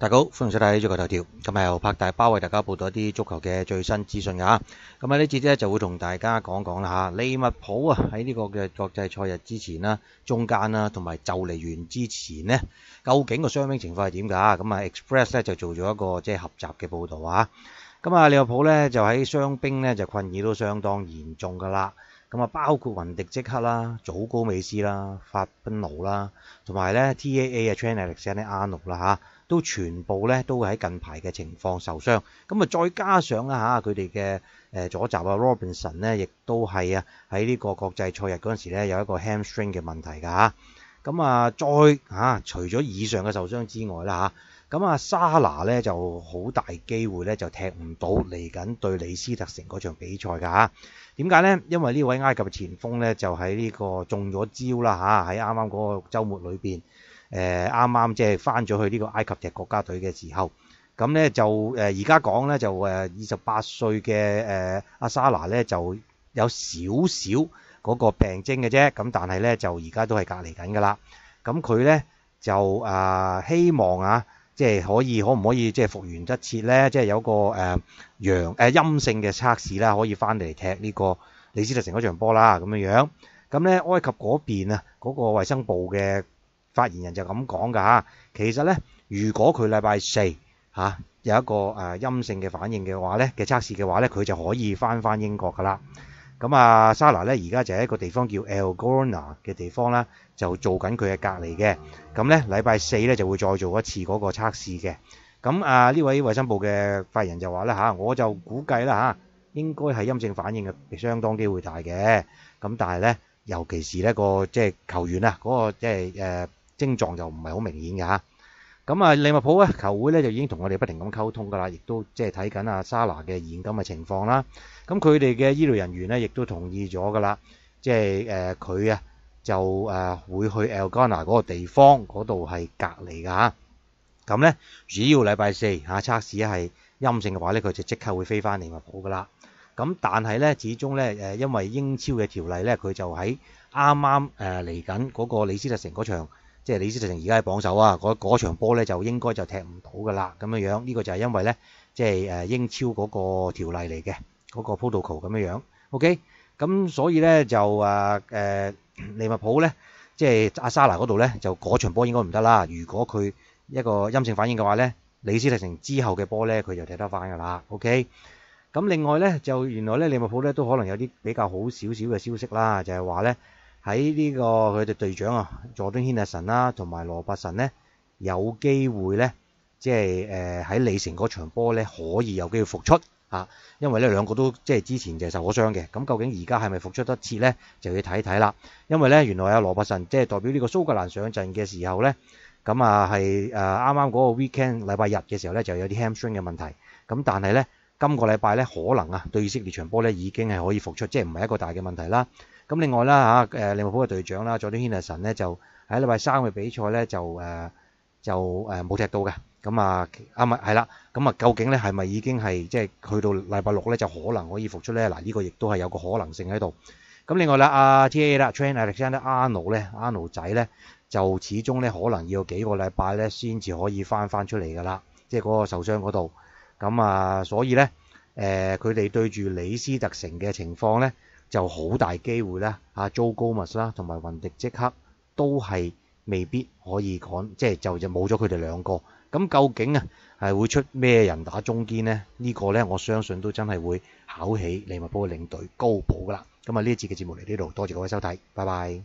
大家好，欢迎收睇足球头条。今日由柏大包为大家报道一啲足球嘅最新资讯噶吓。咁啊，呢节咧就会同大家讲讲啦吓。利物浦啊，喺呢个嘅国际赛日之前啦、中间啦，同埋就嚟完之前咧，究竟个伤兵情况系点噶？咁啊，Express 咧就做咗一个即系合集嘅报道啊。咁啊，利物浦咧就喺伤兵咧就困意都相当严重噶啦。咁啊，包括云迪即克啦、祖高美斯啦、法宾奴啦，同埋咧 T A A 嘅 Chenelly Stanley Anu 啦吓。都全部咧都喺近排嘅情況受傷，咁啊再加上啦嚇佢哋嘅誒左閘啊 Robinson 咧，亦都係啊喺呢個國際賽日嗰陣時咧有一個 hamstring 嘅問題㗎嚇，咁啊再嚇除咗以上嘅受傷之外啦嚇，咁啊沙拿咧就好大機會咧就踢唔到嚟緊對里斯特城嗰場比賽㗎點解咧？因為呢位埃及前鋒咧就喺呢個中咗招啦喺啱啱嗰個週末裏面。誒啱啱即係翻咗去呢個埃及踢國家隊嘅時候，咁咧就誒而家講咧就誒二十八歲嘅誒阿莎拿咧就有少少嗰個病徵嘅啫，咁但係咧就而家都係隔離緊噶啦。咁佢咧就啊希望啊，即係可以可唔可以即係復原一切咧，即係有個誒陽誒陰性嘅測試啦，可以翻嚟踢呢個李斯特城嗰場波啦咁樣樣。咁咧埃及嗰邊啊嗰個衛生部嘅。發言人就咁講㗎其實咧，如果佢禮拜四嚇有一個誒陰性嘅反應嘅話咧，嘅測試嘅話咧，佢就可以翻返英國㗎啦。咁啊，沙拿咧而家就喺一個地方叫 e l g o n a e r 嘅地方啦，就做緊佢嘅隔離嘅。咁咧禮拜四咧就會再做一次嗰個測試嘅。咁啊呢位衛生部嘅發言就話啦、嚇，我就估計啦嚇，應該係陰性反應嘅，相當機會大嘅。咁但係咧，尤其是呢個即係球員啊，嗰個即係誒。症狀就唔係好明顯㗎。咁啊利物浦咧球會咧就已經同我哋不停咁溝通噶啦，亦都即係睇緊阿沙拿嘅現金嘅情況啦。咁佢哋嘅醫療人員咧亦都同意咗噶啦，即係佢啊就誒會去 Elgana 嗰個地方嗰度係隔離㗎嚇。咁咧主要禮拜四嚇測試係陰性嘅話咧，佢就即刻會飛翻利物浦㗎啦。咁但係咧，始終咧因為英超嘅條例咧，佢就喺啱啱誒嚟緊嗰個李斯特城嗰場。即係李斯特城而家係榜首啊！嗰嗰場波咧就應該就踢唔到噶啦，咁樣樣呢個就係因為咧，即係誒英超嗰個條例嚟嘅，嗰個 protocol 咁樣樣。OK，咁所以咧就誒誒 利物浦咧，即係阿沙拿嗰度咧，就嗰場波應該唔得啦。如果佢一個陰性反應嘅話咧，李斯特城之後嘅波咧佢就踢得翻噶啦。OK，咁另外咧就原來咧利物浦咧都可能有啲比較好少少嘅消息啦，就係話咧。喺呢個佢哋隊長啊，佐敦·軒特臣啦，同埋羅伯臣咧，有機會咧，即係誒喺李成嗰場波咧，可以有機會復出嚇，因為咧兩個都即係之前就受過傷嘅，咁究竟而家係咪復出得切咧，就要睇睇啦。因為咧，原來阿羅伯臣即係代表呢個蘇格蘭上陣嘅時候咧，咁啊係誒啱啱嗰個 weekend 禮拜日嘅時候咧，就有啲 hamstring 嘅問題，咁但係咧。今個禮拜咧，可能啊，對以色列場波咧，已經係可以復出，即係唔係一個大嘅問題啦。咁另外啦嚇，誒利物浦嘅隊長啦，佐敦希納神咧，就喺禮拜三嘅比賽咧，就誒就誒冇踢到嘅。咁啊啱咪係啦。咁啊，究竟咧係咪已經係即係去到禮拜六咧，就可能可以復出咧？嗱，呢個亦都係有個可能性喺度。咁另外啦，阿 T.A. 啦，Train Alexander Arnold 咧，Arnold 仔咧，就始終咧可能要幾個禮拜咧先至可以翻翻出嚟㗎啦，即係嗰個受傷嗰度。咁啊，所以咧，誒，佢哋對住李斯特城嘅情況咧，就好大機會咧，啊 j o g o m s 啦，同埋雲迪即刻都係未必可以講，即係就就冇咗佢哋兩個。咁究竟啊，係會出咩人打中堅咧？呢個咧，我相信都真係會考起利物浦嘅領隊高保噶啦。咁啊，呢一節嘅節目嚟呢度，多謝各位收睇，拜拜。